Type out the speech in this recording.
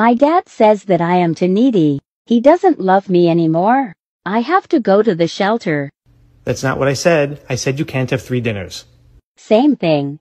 My dad says that I am too needy. He doesn't love me anymore. I have to go to the shelter. That's not what I said. I said you can't have three dinners. Same thing.